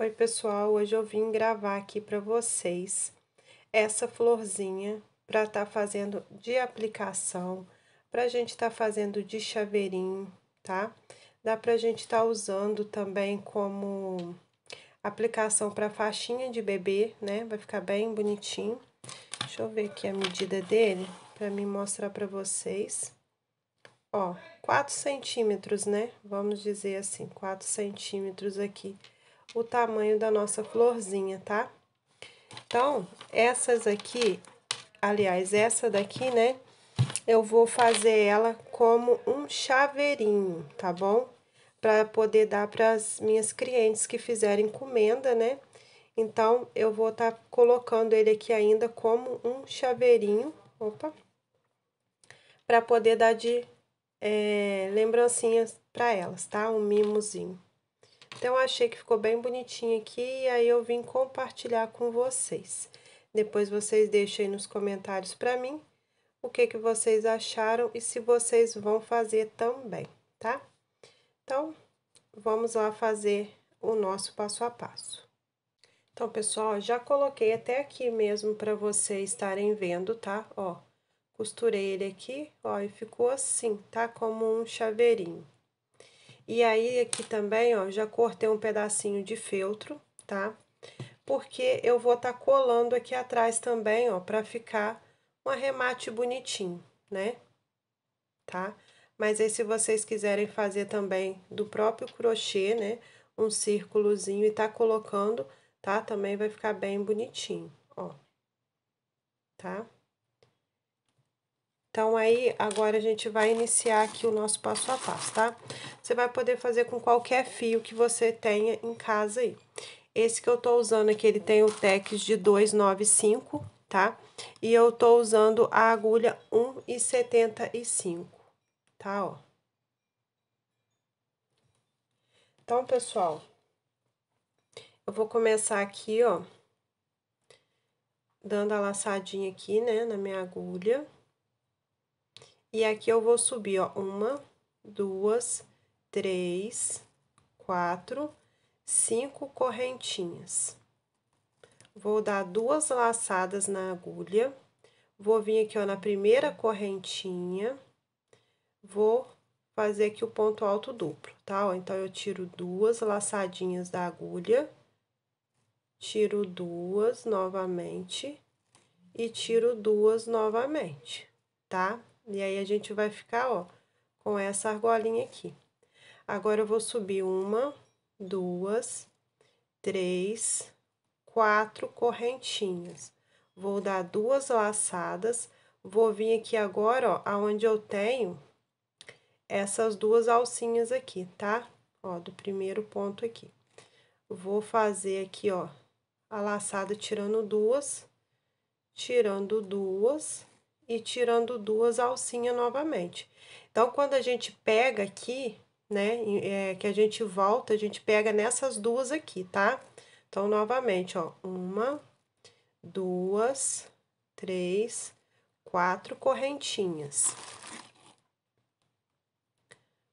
Oi, pessoal. Hoje eu vim gravar aqui para vocês essa florzinha para estar tá fazendo de aplicação, para a gente estar tá fazendo de chaveirinho, tá? Dá para a gente estar tá usando também como aplicação para faixinha de bebê, né? Vai ficar bem bonitinho. Deixa eu ver aqui a medida dele para me mostrar para vocês. Ó, 4 centímetros, né? Vamos dizer assim, 4 centímetros aqui o tamanho da nossa florzinha, tá? Então, essas aqui, aliás, essa daqui, né? Eu vou fazer ela como um chaveirinho, tá bom? Para poder dar para as minhas clientes que fizerem encomenda, né? Então, eu vou estar tá colocando ele aqui ainda como um chaveirinho, opa, para poder dar de é, lembrancinhas para elas, tá? Um mimozinho. Então, eu achei que ficou bem bonitinho aqui e aí eu vim compartilhar com vocês. Depois vocês deixem aí nos comentários para mim o que, que vocês acharam e se vocês vão fazer também, tá? Então, vamos lá fazer o nosso passo a passo. Então, pessoal, já coloquei até aqui mesmo para vocês estarem vendo, tá? Ó, costurei ele aqui, ó, e ficou assim, tá? Como um chaveirinho. E aí aqui também, ó, já cortei um pedacinho de feltro, tá? Porque eu vou tá colando aqui atrás também, ó, pra ficar um arremate bonitinho, né? Tá? Mas aí se vocês quiserem fazer também do próprio crochê, né, um círculozinho e tá colocando, tá? Também vai ficar bem bonitinho, ó. Tá? Então, aí, agora a gente vai iniciar aqui o nosso passo a passo, tá? Você vai poder fazer com qualquer fio que você tenha em casa aí. Esse que eu tô usando aqui, ele tem o TEX de 295, tá? E eu tô usando a agulha 1,75, tá, ó. Então, pessoal, eu vou começar aqui, ó, dando a laçadinha aqui, né, na minha agulha. E aqui eu vou subir, ó, uma, duas, três, quatro, cinco correntinhas. Vou dar duas laçadas na agulha, vou vir aqui, ó, na primeira correntinha, vou fazer aqui o ponto alto duplo, tá? então, eu tiro duas laçadinhas da agulha, tiro duas novamente e tiro duas novamente, tá? E aí, a gente vai ficar, ó, com essa argolinha aqui. Agora, eu vou subir uma, duas, três, quatro correntinhas. Vou dar duas laçadas, vou vir aqui agora, ó, aonde eu tenho essas duas alcinhas aqui, tá? Ó, do primeiro ponto aqui. Vou fazer aqui, ó, a laçada tirando duas, tirando duas, e tirando duas alcinha novamente. Então, quando a gente pega aqui, né, é, que a gente volta, a gente pega nessas duas aqui, tá? Então, novamente, ó, uma, duas, três, quatro correntinhas.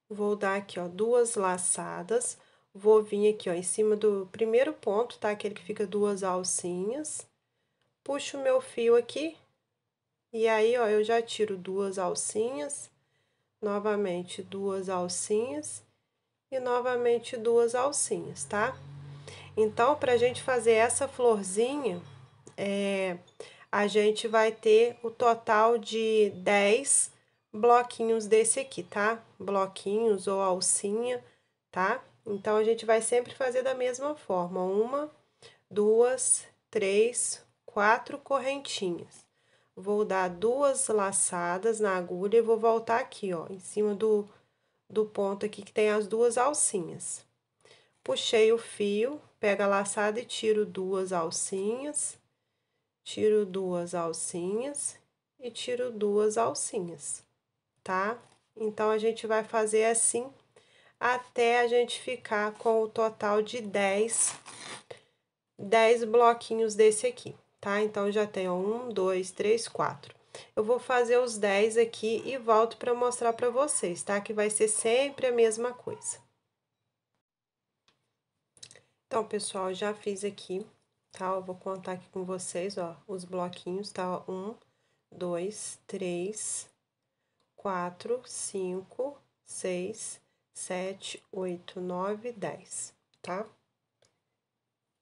Vou dar aqui, ó, duas laçadas, vou vir aqui, ó, em cima do primeiro ponto, tá? Aquele que fica duas alcinhas. Puxo o meu fio aqui, e aí, ó, eu já tiro duas alcinhas, novamente duas alcinhas e novamente duas alcinhas, tá? Então, para a gente fazer essa florzinha, é, a gente vai ter o total de 10 bloquinhos desse aqui, tá? Bloquinhos ou alcinha, tá? Então, a gente vai sempre fazer da mesma forma, uma, duas, três, quatro correntinhas vou dar duas laçadas na agulha e vou voltar aqui, ó, em cima do, do ponto aqui que tem as duas alcinhas. Puxei o fio, pega a laçada e tiro duas alcinhas, tiro duas alcinhas e tiro duas alcinhas, tá? Então, a gente vai fazer assim até a gente ficar com o total de 10, 10 bloquinhos desse aqui tá? Então, já tenho um, dois, três, quatro. Eu vou fazer os dez aqui e volto para mostrar para vocês, tá? Que vai ser sempre a mesma coisa. Então, pessoal, já fiz aqui, tá? Eu vou contar aqui com vocês, ó, os bloquinhos, tá? Um, dois, três, quatro, cinco, seis, sete, oito, nove, dez, tá?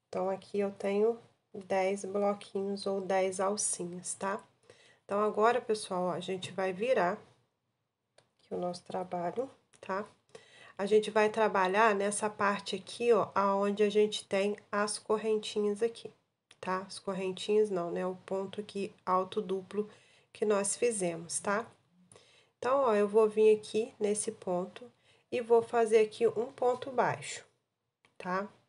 Então, aqui eu tenho 10 bloquinhos ou 10 alcinhas, tá? Então, agora, pessoal, ó, a gente vai virar aqui o nosso trabalho, tá? A gente vai trabalhar nessa parte aqui, ó, aonde a gente tem as correntinhas aqui, tá? As correntinhas não, né? O ponto aqui alto duplo que nós fizemos, tá? Então, ó, eu vou vir aqui nesse ponto e vou fazer aqui um ponto baixo, tá? Tá?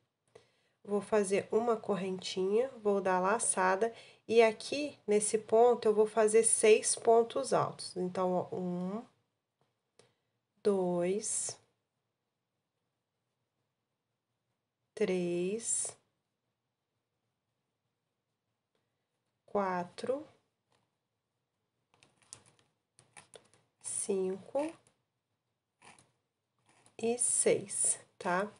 vou fazer uma correntinha, vou dar laçada e aqui nesse ponto eu vou fazer seis pontos altos. Então, ó, um, dois, três, quatro, cinco e seis, tá?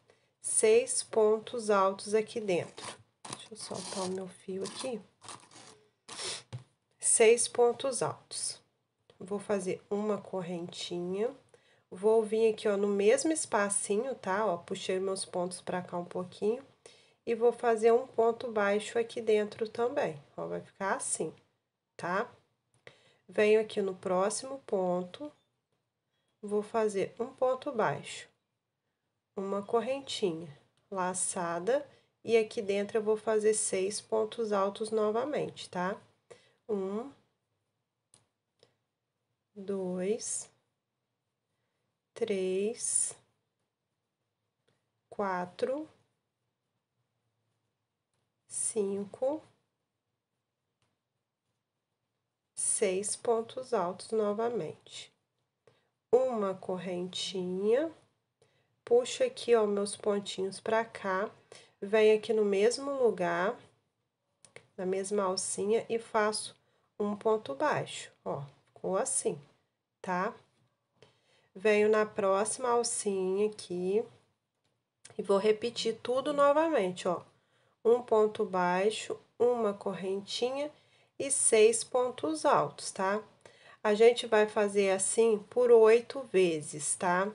seis pontos altos aqui dentro. Deixa eu soltar o meu fio aqui. Seis pontos altos. Vou fazer uma correntinha. Vou vir aqui, ó, no mesmo espacinho, tá? Ó, puxei meus pontos pra cá um pouquinho. E vou fazer um ponto baixo aqui dentro também. Ó, vai ficar assim, tá? Venho aqui no próximo ponto. Vou fazer um ponto baixo uma correntinha laçada e aqui dentro eu vou fazer seis pontos altos novamente, tá? Um, dois, três, quatro, cinco, seis pontos altos novamente. Uma correntinha puxo aqui, ó, meus pontinhos pra cá, venho aqui no mesmo lugar, na mesma alcinha, e faço um ponto baixo, ó, ficou assim, tá? Venho na próxima alcinha aqui, e vou repetir tudo novamente, ó. Um ponto baixo, uma correntinha e seis pontos altos, tá? A gente vai fazer assim por oito vezes, tá? Tá?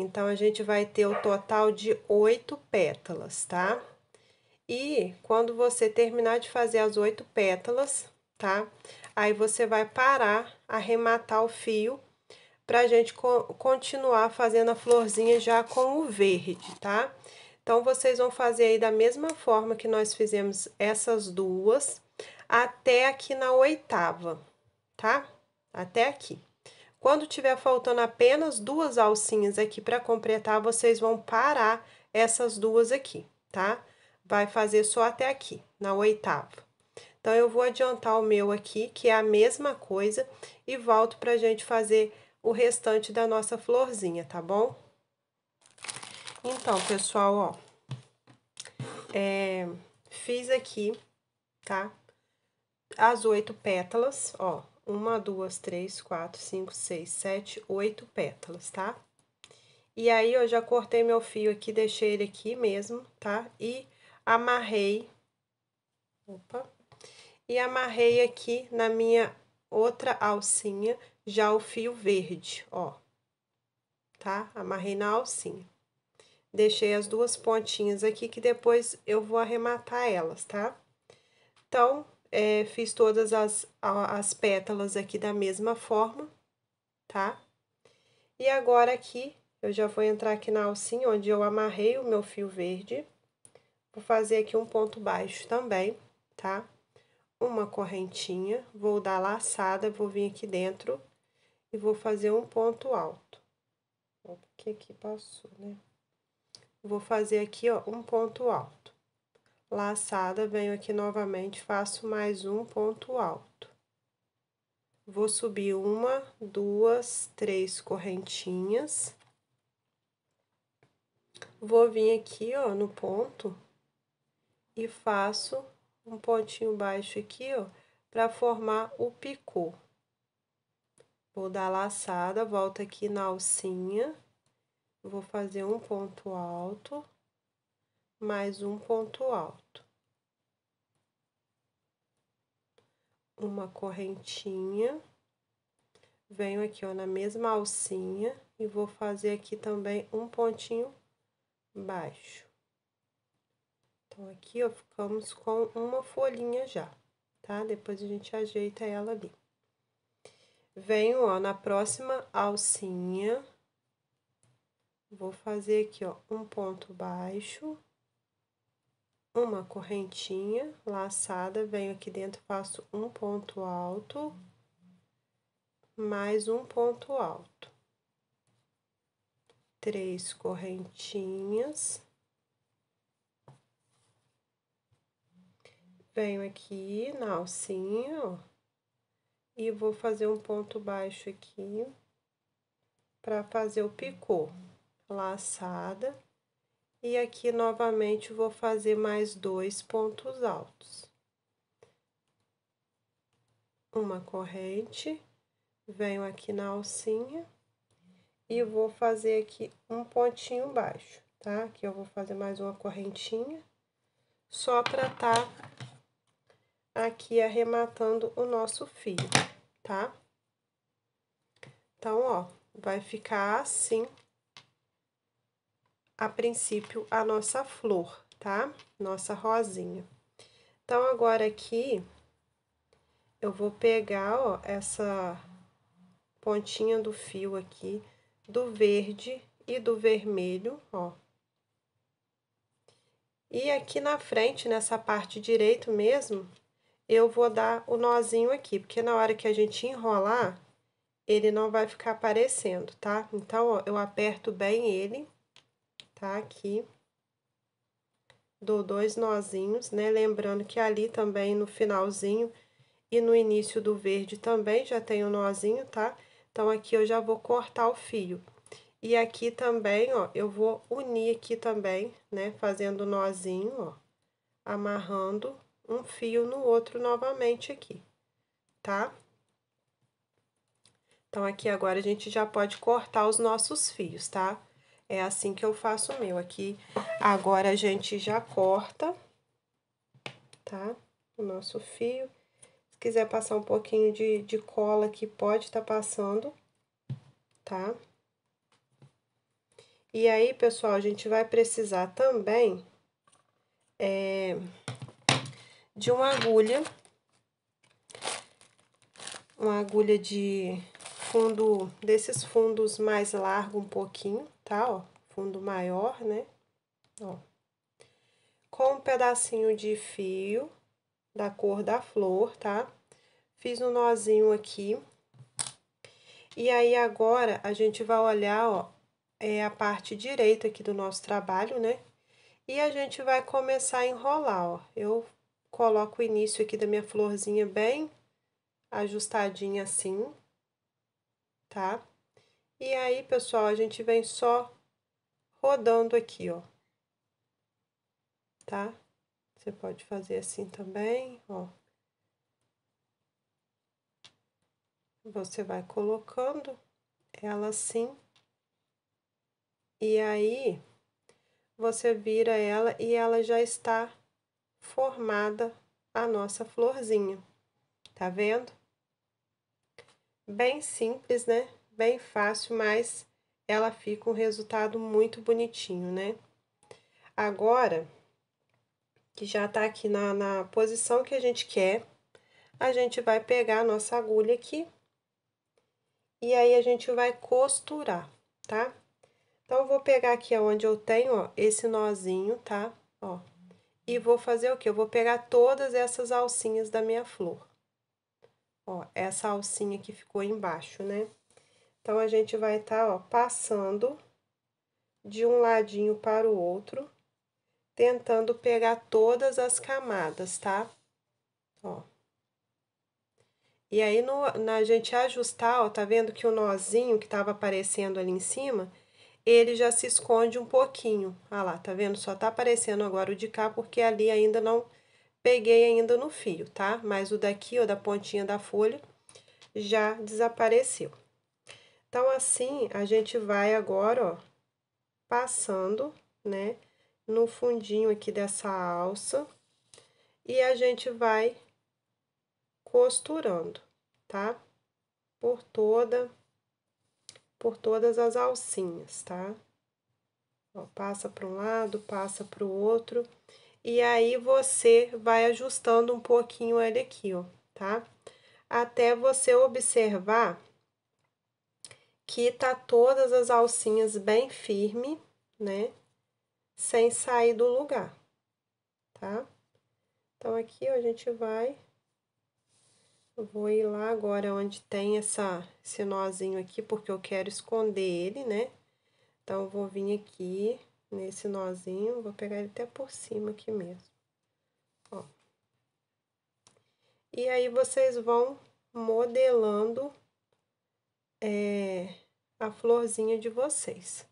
Então, a gente vai ter o total de oito pétalas, tá? E quando você terminar de fazer as oito pétalas, tá? Aí você vai parar, arrematar o fio pra gente co continuar fazendo a florzinha já com o verde, tá? Então, vocês vão fazer aí da mesma forma que nós fizemos essas duas, até aqui na oitava, tá? Até aqui. Quando tiver faltando apenas duas alcinhas aqui para completar, vocês vão parar essas duas aqui, tá? Vai fazer só até aqui, na oitava. Então, eu vou adiantar o meu aqui, que é a mesma coisa, e volto pra gente fazer o restante da nossa florzinha, tá bom? Então, pessoal, ó, é, fiz aqui, tá? As oito pétalas, ó, uma, duas, três, quatro, cinco, seis, sete, oito pétalas, tá? E aí, eu já cortei meu fio aqui, deixei ele aqui mesmo, tá? E amarrei, opa, e amarrei aqui na minha outra alcinha já o fio verde, ó, tá? Amarrei na alcinha. Deixei as duas pontinhas aqui, que depois eu vou arrematar elas, tá? Então, é, fiz todas as, as pétalas aqui da mesma forma, tá? E agora aqui, eu já vou entrar aqui na alcinha onde eu amarrei o meu fio verde. Vou fazer aqui um ponto baixo também, tá? Uma correntinha, vou dar laçada, vou vir aqui dentro e vou fazer um ponto alto. O que aqui passou, né? Vou fazer aqui, ó, um ponto alto laçada, venho aqui novamente, faço mais um ponto alto. Vou subir uma, duas, três correntinhas. Vou vir aqui, ó, no ponto e faço um pontinho baixo aqui, ó, para formar o picô. Vou dar laçada, volto aqui na alcinha, vou fazer um ponto alto mais um ponto alto, uma correntinha, venho aqui ó, na mesma alcinha e vou fazer aqui também um pontinho baixo. Então, aqui ó, ficamos com uma folhinha já, tá? Depois a gente ajeita ela ali. Venho ó, na próxima alcinha, vou fazer aqui ó, um ponto baixo uma correntinha laçada, venho aqui dentro, faço um ponto alto, mais um ponto alto. Três correntinhas. Venho aqui na alcinha, ó, e vou fazer um ponto baixo aqui, para fazer o picô. Laçada e aqui novamente vou fazer mais dois pontos altos. Uma corrente, venho aqui na alcinha e vou fazer aqui um pontinho baixo, tá? Aqui eu vou fazer mais uma correntinha, só pra tá aqui arrematando o nosso fio, tá? Então, ó, vai ficar assim a princípio, a nossa flor, tá? Nossa rosinha. Então, agora aqui, eu vou pegar, ó, essa pontinha do fio aqui, do verde e do vermelho, ó. E aqui na frente, nessa parte direita mesmo, eu vou dar o nozinho aqui, porque na hora que a gente enrolar, ele não vai ficar aparecendo, tá? Então, ó, eu aperto bem ele tá? Aqui. Dou dois nozinhos, né? Lembrando que ali também no finalzinho e no início do verde também já tem um nozinho, tá? Então, aqui eu já vou cortar o fio. E aqui também, ó, eu vou unir aqui também, né? Fazendo nozinho, ó. Amarrando um fio no outro novamente aqui, tá? Então, aqui agora a gente já pode cortar os nossos fios, tá? É assim que eu faço o meu aqui. Agora, a gente já corta, tá? O nosso fio. Se quiser passar um pouquinho de, de cola aqui, pode estar tá passando, tá? E aí, pessoal, a gente vai precisar também é, de uma agulha. Uma agulha de fundo, desses fundos mais largo um pouquinho, tá? Ó, fundo maior, né? Ó. Com um pedacinho de fio da cor da flor, tá? Fiz um nozinho aqui. E aí, agora, a gente vai olhar, ó, é a parte direita aqui do nosso trabalho, né? E a gente vai começar a enrolar, ó. Eu coloco o início aqui da minha florzinha bem ajustadinha assim, tá? E aí, pessoal, a gente vem só rodando aqui, ó. Tá? Você pode fazer assim também, ó. Você vai colocando ela assim. E aí, você vira ela e ela já está formada a nossa florzinha. Tá vendo? Bem simples, né? bem fácil, mas ela fica um resultado muito bonitinho, né? Agora, que já está aqui na, na posição que a gente quer, a gente vai pegar a nossa agulha aqui e aí a gente vai costurar, tá? Então, eu vou pegar aqui onde eu tenho, ó, esse nozinho, tá? Ó, e vou fazer o que? Eu vou pegar todas essas alcinhas da minha flor. Ó, essa alcinha que ficou embaixo, né? Então, a gente vai estar, tá, ó, passando de um ladinho para o outro, tentando pegar todas as camadas, tá? Ó. E aí, no, na gente ajustar, ó, tá vendo que o nozinho que tava aparecendo ali em cima, ele já se esconde um pouquinho. Ah lá, tá vendo? Só tá aparecendo agora o de cá, porque ali ainda não peguei ainda no fio, tá? Mas o daqui, ó, da pontinha da folha, já desapareceu. Então, assim, a gente vai agora, ó, passando, né, no fundinho aqui dessa alça, e a gente vai costurando, tá? Por toda, por todas as alcinhas, tá? Ó, passa para um lado, passa para o outro, e aí você vai ajustando um pouquinho ele aqui, ó, tá? Até você observar que tá todas as alcinhas bem firme, né? Sem sair do lugar, tá? Então, aqui ó, a gente vai... Eu vou ir lá agora onde tem essa, esse nozinho aqui, porque eu quero esconder ele, né? Então, eu vou vir aqui nesse nozinho, vou pegar ele até por cima aqui mesmo, ó. E aí, vocês vão modelando é, a florzinha de vocês,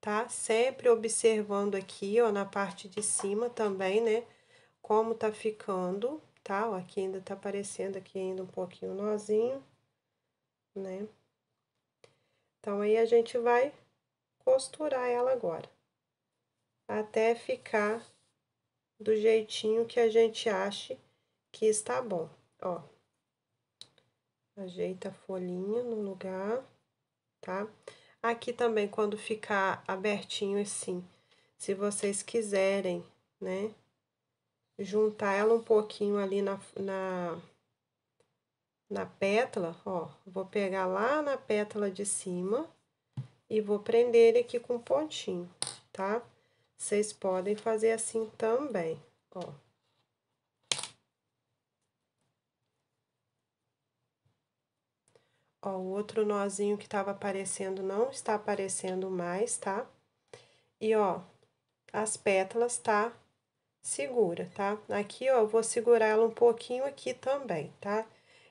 tá? Sempre observando aqui, ó, na parte de cima também, né? Como tá ficando, tá? Ó, aqui ainda tá aparecendo aqui ainda um pouquinho nozinho, né? Então, aí a gente vai costurar ela agora, até ficar do jeitinho que a gente ache que está bom, ó. Ajeita a folhinha no lugar, tá? Aqui também, quando ficar abertinho assim, se vocês quiserem, né? Juntar ela um pouquinho ali na, na, na pétala, ó. Vou pegar lá na pétala de cima e vou prender ele aqui com pontinho, tá? Vocês podem fazer assim também, ó. Ó, o outro nozinho que estava aparecendo não está aparecendo mais, tá? E, ó, as pétalas tá segura, tá? Aqui, ó, eu vou segurar ela um pouquinho aqui também, tá?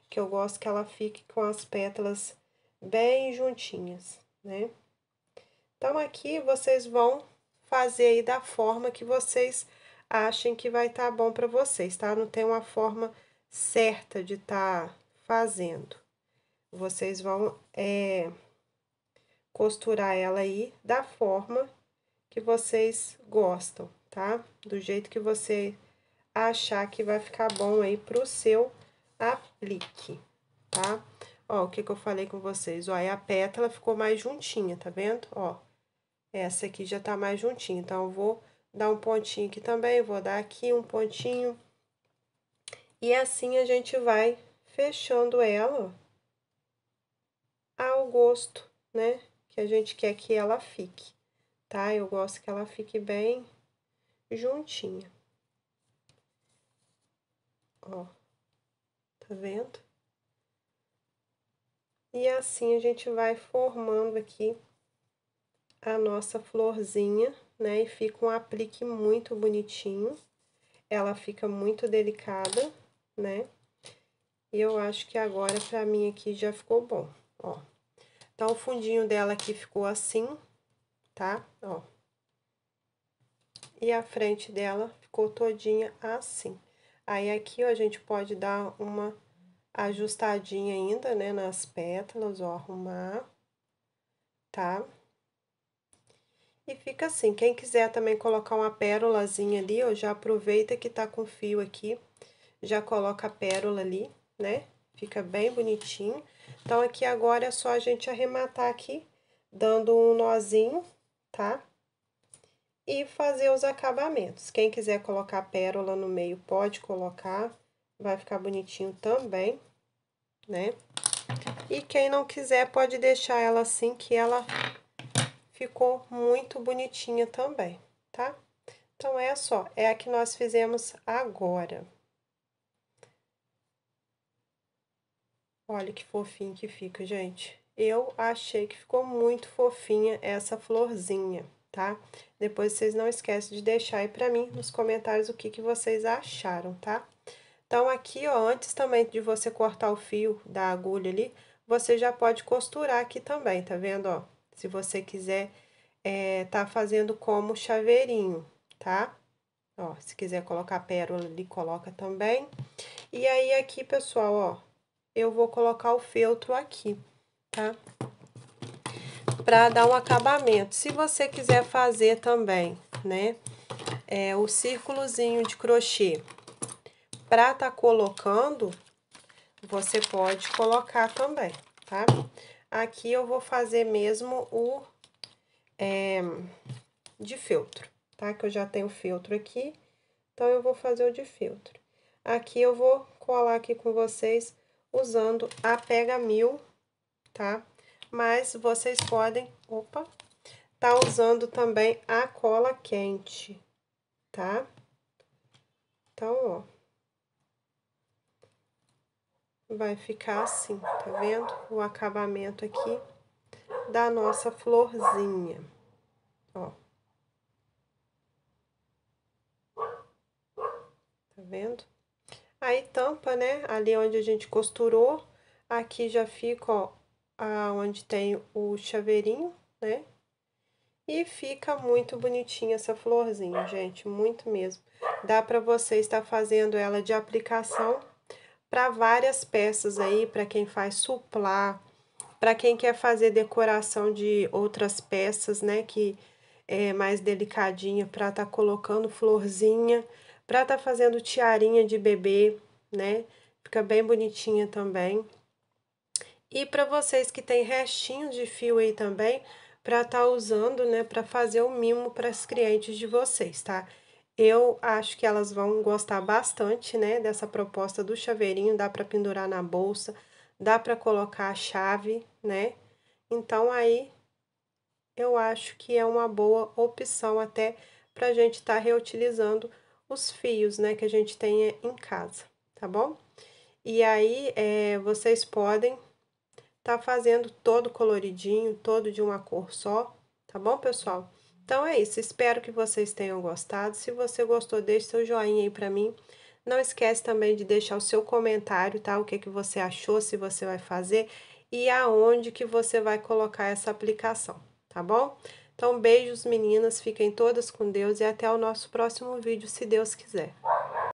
Que eu gosto que ela fique com as pétalas bem juntinhas, né? Então, aqui vocês vão fazer aí da forma que vocês achem que vai estar tá bom para vocês, tá? Não tem uma forma certa de estar tá fazendo vocês vão é, costurar ela aí da forma que vocês gostam, tá? Do jeito que você achar que vai ficar bom aí pro seu aplique, tá? Ó, o que que eu falei com vocês? Ó, a pétala ficou mais juntinha, tá vendo? Ó, essa aqui já tá mais juntinha, então eu vou dar um pontinho aqui também, vou dar aqui um pontinho. E assim a gente vai fechando ela, ó ao gosto, né? Que a gente quer que ela fique, tá? Eu gosto que ela fique bem juntinha. Ó, tá vendo? E assim a gente vai formando aqui a nossa florzinha, né? E fica um aplique muito bonitinho. Ela fica muito delicada, né? E eu acho que agora pra mim aqui já ficou bom, ó. Então, o fundinho dela aqui ficou assim, tá? Ó. E a frente dela ficou todinha assim. Aí, aqui, ó, a gente pode dar uma ajustadinha ainda, né, nas pétalas, ó, arrumar, tá? E fica assim, quem quiser também colocar uma pérolazinha ali, ó, já aproveita que tá com fio aqui, já coloca a pérola ali, né? Fica bem bonitinho. Então, aqui agora é só a gente arrematar aqui, dando um nozinho, tá? E fazer os acabamentos. Quem quiser colocar pérola no meio, pode colocar. Vai ficar bonitinho também, né? E quem não quiser, pode deixar ela assim, que ela ficou muito bonitinha também, tá? Então, é só. É a que nós fizemos agora. Olha que fofinho que fica, gente. Eu achei que ficou muito fofinha essa florzinha, tá? Depois vocês não esquecem de deixar aí pra mim nos comentários o que, que vocês acharam, tá? Então, aqui, ó, antes também de você cortar o fio da agulha ali, você já pode costurar aqui também, tá vendo, ó? Se você quiser é, tá fazendo como chaveirinho, tá? Ó, se quiser colocar pérola ali, coloca também. E aí, aqui, pessoal, ó, eu vou colocar o feltro aqui, tá? Pra dar um acabamento. Se você quiser fazer também, né, é, o círculozinho de crochê pra tá colocando, você pode colocar também, tá? Aqui eu vou fazer mesmo o é, de feltro, tá? Que eu já tenho feltro aqui, então eu vou fazer o de feltro. Aqui eu vou colar aqui com vocês usando a Pega Mil, tá? Mas vocês podem, opa, tá usando também a cola quente, tá? Então, ó. Vai ficar assim, tá vendo? O acabamento aqui da nossa florzinha, ó. Tá vendo? Aí tampa, né? Ali onde a gente costurou, aqui já fica, ó, aonde tem o chaveirinho, né? E fica muito bonitinha essa florzinha, gente, muito mesmo. Dá para você estar fazendo ela de aplicação para várias peças aí, para quem faz suplar, para quem quer fazer decoração de outras peças, né, que é mais delicadinha para tá colocando florzinha para estar tá fazendo tiarinha de bebê, né? Fica bem bonitinha também. E para vocês que tem restinho de fio aí também, para estar tá usando, né, para fazer o mimo para as clientes de vocês, tá? Eu acho que elas vão gostar bastante, né, dessa proposta do chaveirinho, dá para pendurar na bolsa, dá para colocar a chave, né? Então aí eu acho que é uma boa opção até para a gente estar tá reutilizando os fios, né, que a gente tenha eh, em casa, tá bom? E aí, é, vocês podem tá fazendo todo coloridinho, todo de uma cor só, tá bom, pessoal? Então é isso, espero que vocês tenham gostado. Se você gostou, deixe seu joinha aí para mim. Não esquece também de deixar o seu comentário, tá? O que que você achou, se você vai fazer e aonde que você vai colocar essa aplicação, tá bom? Então, beijos, meninas, fiquem todas com Deus e até o nosso próximo vídeo, se Deus quiser.